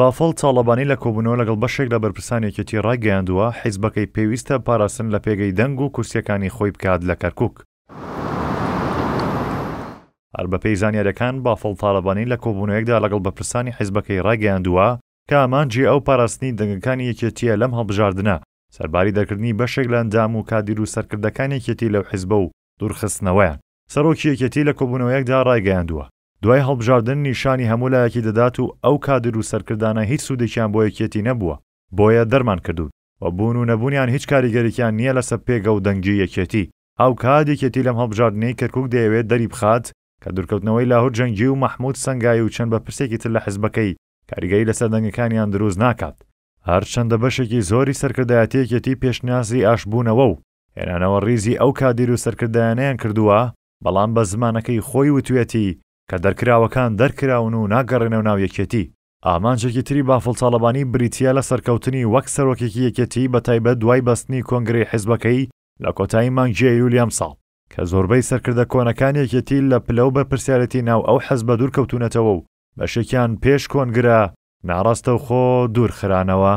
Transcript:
بافڵ چاڵەبانی لە کۆبوونەوە لەگەڵ بەشێک لە بەرپرسانێکێتی ڕاگەیاندووە حیزبەکەی پێویستە پاراسن لە پێگەی دەنگ و کورسیەکانی خۆی بکات لە کەرکک. هەر بە پێی زانیارەکان بافڵ تاالبانی لە کۆبوونەوەیەکدا لەگەڵ بەپرسانی حیزبەکەی ڕاگەیاندووە کە ئامانجی ئەو پاراستنی دەنگەکانی یەکێتیە لەم هەڵبژاردنە سەرباری دەکردنی بەشێک لە ئەندام و کادیر و سەرکردەکانێکێتی لەو حیزبە و دوورخستنەوەیان سەرۆکی یەکێتی لە کۆبوونەوەیەکدا ڕایگەیاندووە دوای هەڵبژاردن نیشانی هەمولایەکی دەدات و ئەو کادر و سەرکردانە هیچ سوودێکیان بۆ یەکێتی نەبووە بۆیە دەرمان کردوون و بوون و نەبوونیان هیچ کاریگەریان نییە لەسەر پێگە و دەنگی یەکێتی ئەو کادێکێتی لەم هەڵبژاردنەی کەرکک دەیەوێت دەری بخات کە دوورکەوتنەوەی لاهور جەنگی و مەحمود سنگایی و چەند بە پرسێکی تر لە حزبەکەی کاریگەری لەسەر دەنگەکانیان دروست ناکات هەرچەندە بەشێکی زۆری سەرکردایەتەکێتی پێشنیازی ئاشبوونەوە و هێنانەوە ریزی ئەو کادیر و سەرکردایانیان کردووە بەڵام بە زمانەکەی خۆی وتوێتی کە دەرکراوەکان دەرکراون و ناگەڕێنەوە ناو یەکێتی ئامانجێکی تری بافڵچالەبانی بریتیا لە سەرکەوتنی وەک سەرۆکێکی یەکەتی بە تایبەت دوای بەستنی کۆنگری حیزبەکەی لە کۆتایی مانگجێ ئەیلولیام ساڵ کە زۆربەی سەرکردە کۆنەکان یەکێتی لە پلە و بە پرسیارەتی ناو ئەو حەز بە دوور کەوتونەتەوە و بەشێکیان پێش کۆنگرە ناڕاستە و خۆ دوورخرانەوە